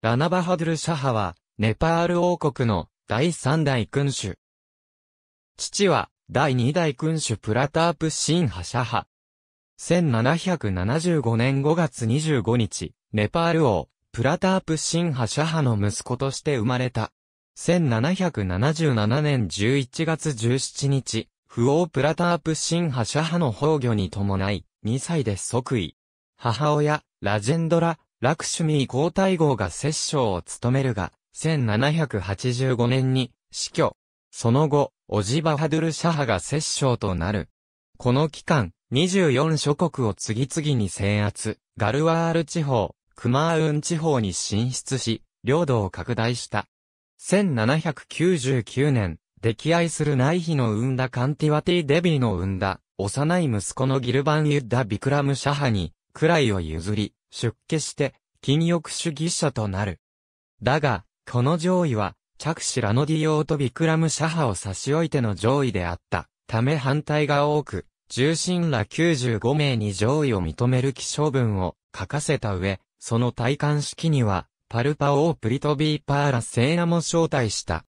ラナバハドゥル・シャハは、ネパール王国の第三代君主。父は、第二代君主プラタープ・シンハ・シャハ。1775年5月25日、ネパール王、プラタープ・シンハ・シャハの息子として生まれた。1777年11月17日、不王プラタープ・シンハ・シャハの崩御に伴い、2歳で即位。母親、ラジェンドラ、ラクシュミー皇太后が摂政を務めるが、1785年に死去。その後、オジバハドゥル・シャハが摂政となる。この期間、24諸国を次々に制圧、ガルワール地方、クマーウン地方に進出し、領土を拡大した。1799年、溺愛するナイヒの産んだカンティワティ・デビーの産んだ、幼い息子のギルバン・ユッダ・ビクラム・シャハに、位を譲り、出家して禁欲主義者となる。だが、この上位は、着手ラノディオートビクラムシャハを差し置いての上位であった。ため反対が多く、重心ら95名に上位を認める希少文を書かせた上、その体感式には、パルパオープリトビーパーラセーナも招待した。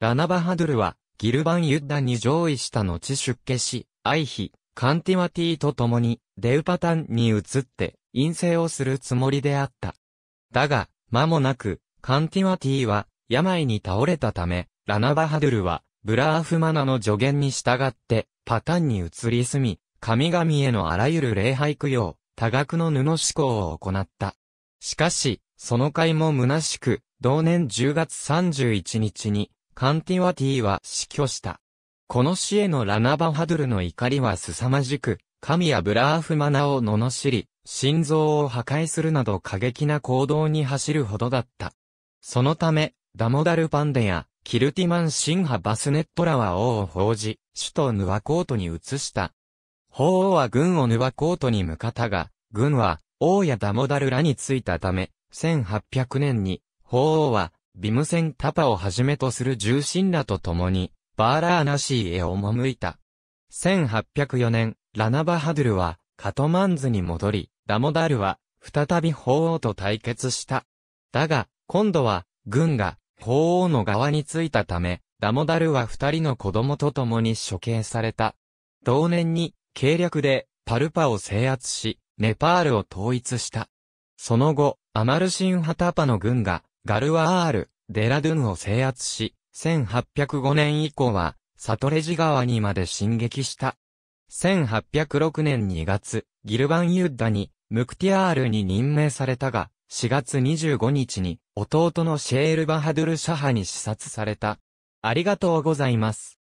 ラナバハドゥルは、ギルバンユッダに上位した後出家し、アイヒ、カンティマティと共に、デウパタンに移って、陰性をするつもりであった。だが、間もなく、カンティワティは、病に倒れたため、ラナバハドゥルは、ブラーフマナの助言に従って、パタンに移り住み、神々へのあらゆる礼拝供養、多額の布施行を行った。しかし、その会も虚しく、同年10月31日に、カンティワティは死去した。この死へのラナバハドゥルの怒りは凄まじく、神やブラーフマナを罵り、心臓を破壊するなど過激な行動に走るほどだった。そのため、ダモダルパンデや、キルティマン神派バスネットらは王を報じ、首都ヌワコートに移した。法王は軍をヌワコートに向かったが、軍は王やダモダルらについたため、1800年に、法王は、ビムセンタパをはじめとする重臣らと共に、バーラーナシーへ赴いた。1804年、ラナバハドゥルは、カトマンズに戻り、ダモダルは、再び法王と対決した。だが、今度は、軍が、法王の側についたため、ダモダルは二人の子供と共に処刑された。同年に、計略で、パルパを制圧し、ネパールを統一した。その後、アマルシンハタパの軍が、ガルワアール、デラドゥンを制圧し、1805年以降は、サトレジ川にまで進撃した。1806年2月、ギルバン・ユッダに、ムクティアールに任命されたが、4月25日に、弟のシェール・バハドゥル・シャハに視察された。ありがとうございます。